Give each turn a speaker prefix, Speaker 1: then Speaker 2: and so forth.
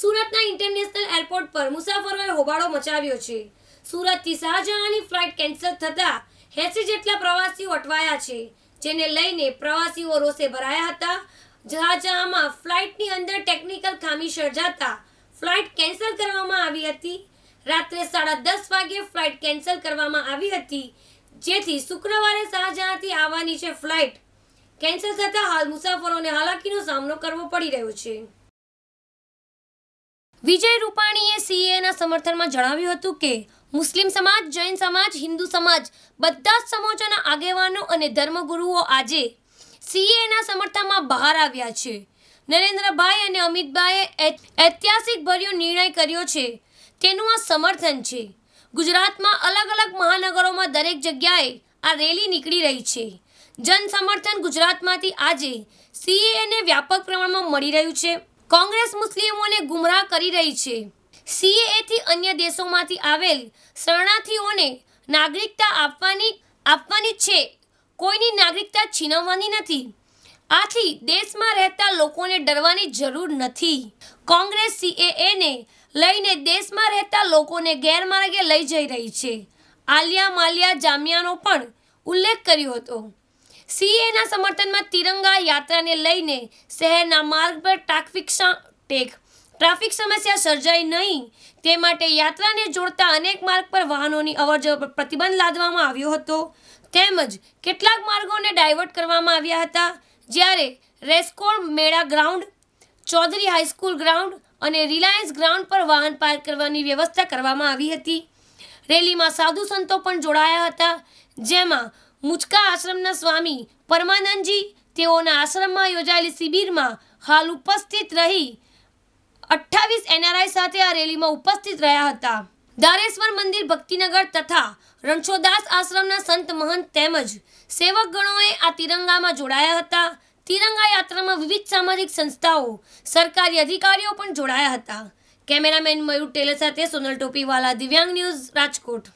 Speaker 1: સુરતના international airport પર મુસાફરોએ હોબાળો મચાવ્યો છે સુરતથી શાહજહાંની ફ્લાઇટ કેન્સલ થતાં એસી જેટલા પ્રવાસીઓ અટવાયા છે જેને લઈને પ્રવાસીઓ રોષે ભરાયા હતા શાહજહાંમાં ફ્લાઇટની અંદર ટેકનિકલ ખામી સર્જાતા ફ્લાઇટ કેન્સલ કરવામાં આવી હતી રાત્રે સાડા દસ વાગ્યે ફ્લાઇટ કેન્સલ કરવામાં આવી હતી જેથી શુક્રવારે શાહજહાંથી આવવાની છે ફ્લાઇટ કેન્સલ થતાં હાલ મુસાફરોને હાલાકીનો સામનો કરવો પડી રહ્યો છે વિજય રૂપાણીએ સીએના સમર્થનમાં જણાવ્યું હતું કે મુસ્લિમ સમાજ જૈન સમાજ હિન્દુ સમાજ બધા જ સમાજોના આગેવાનો અને ધર્મગુરુઓ આજે સીએના સમર્થનમાં બહાર આવ્યા છે નરેન્દ્રભાઈ અને અમિતભાઈએ ઐતિહાસિક ભર્યો નિર્ણય કર્યો છે તેનું આ સમર્થન છે ગુજરાતમાં અલગ અલગ મહાનગરોમાં દરેક જગ્યાએ આ રેલી નીકળી રહી છે જન સમર્થન ગુજરાતમાંથી આજે સીએને વ્યાપક પ્રમાણમાં મળી રહ્યું છે કોંગ્રેસ મુસ્લિમોને ગુમરાહ કરી રહી છે સીએએથી અન્ય દેશોમાંથી આવેલ શરણાર્થીઓને નાગરિકતા આપવાની આપવાની છે કોઈની નાગરિકતા છીનવવાની નથી આથી દેશમાં રહેતા લોકોને ડરવાની જરૂર નથી કોંગ્રેસ સીએએને લઈને દેશમાં રહેતા લોકોને ગેરમાર્ગે લઈ જઈ રહી છે આલિયા માલિયા જામિયાનો પણ ઉલ્લેખ કર્યો હતો સીએના સમર્થનમાં તિરંગા યાત્રાને લઈને શહેરના માર્ગ પર ટ્રાફિક ટેક ટ્રાફિક સમસ્યા સર્જાઈ નહીં તે માટે યાત્રાને જોડતા અનેક માર્ગ પર વાહનોની અવરજવર પર પ્રતિબંધ લાદવામાં આવ્યો હતો તેમજ કેટલાક માર્ગોને ડાયવર્ટ કરવામાં આવ્યા હતા જ્યારે રેસ્કોર મેળા ગ્રાઉન્ડ ચૌધરી હાઈસ્કૂલ ગ્રાઉન્ડ અને રિલાયન્સ ગ્રાઉન્ડ પર વાહન પાર્ક કરવાની વ્યવસ્થા કરવામાં આવી હતી રેલીમાં સાધુ સંતો પણ જોડાયા હતા જેમાં મુચકા આશ્રમના સ્વામી પરમાનંદજી તેઓના આશ્રમમાં યોજાયેલી શિબિરમાં હાલ ઉપસ્થિત રહી અઠ્ઠાવીસ એનઆરઆઈ સાથે આ રેલીમાં ઉપસ્થિત રહ્યા હતા દારેશ્વર મંદિર ભક્તિનગર તથા રણછોદાસ આશ્રમના સંત મહંત તેમજ સેવકગણોએ આ તિરંગામાં જોડાયા હતા તિરંગા યાત્રામાં વિવિધ સામાજિક સંસ્થાઓ સરકારી અધિકારીઓ પણ જોડાયા હતા કેમેરામેન મયુર ટેલર સાથે સોનલ ટોપીવાલા દિવ્યાંગ ન્યૂઝ રાજકોટ